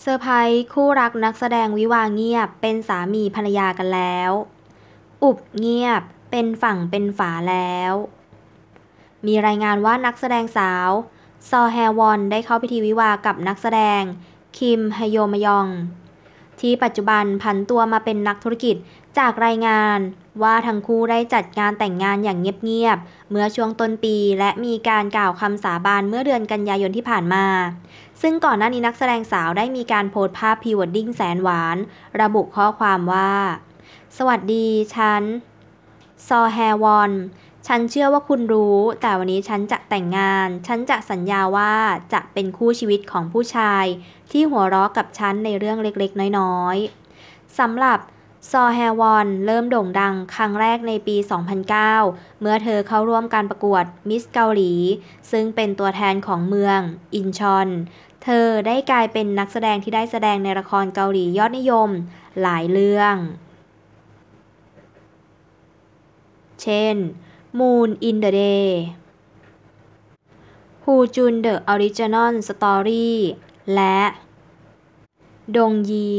เซอร์ไพรส์คู่รักนักแสดงวิวาเงียบเป็นสามีภรรยากันแล้ว อุบเงียบเป็นฝั่งเป็นฝาแล้ว มีรายงานว่านักแสดงสาว ซอแฮวอน ได้เข้าพิธีวิวากับนักแสดง คิมฮยโยมยองที่ปัจจุบันผันตัวมาเป็นนักธุรกิจจากรายงาน ว่าทั้งคู่ได้จัดงานแต่งงานอย่างเงียบๆเมื่อช่วงต้นปีและมีการกล่าวคำสาบานเมื่อเดือนกันยายนที่ผ่านมา ซึ่งก่อนหน้านี้นักแสดงสาวได้มีการโพสต์ภาพพรีวดดิ้งแสนหวาน ระบุข้อความว่า สวัสดี ฉัน ซอแฮวอนฉันเชื่อว่าคุณรู้ แต่วันนี้ฉันจะแต่งงาน ฉันจะสัญญาว่าจะเป็นคู่ชีวิตของผู้ชาย ที่หัวเราะกับฉันในเรื่องเล็กๆ น้อยๆ สำหรับ ซอแฮวอน เริ่มโด่งดัง ครั้งแรกในปี 2009 เมื่อเธอเข้าร่วมการประกวด มิสเกาหลี ซึ่งเป็นตัวแทนของเมืองอินชอน เธอได้กลายเป็นนักแสดงที่ได้แสดงในละครเกาหลียอดนิยมหลายเรื่อง เช่นนอินเดอะเดย์ฮูจุนเดอะออริจินอลสตอรี่ และดงยี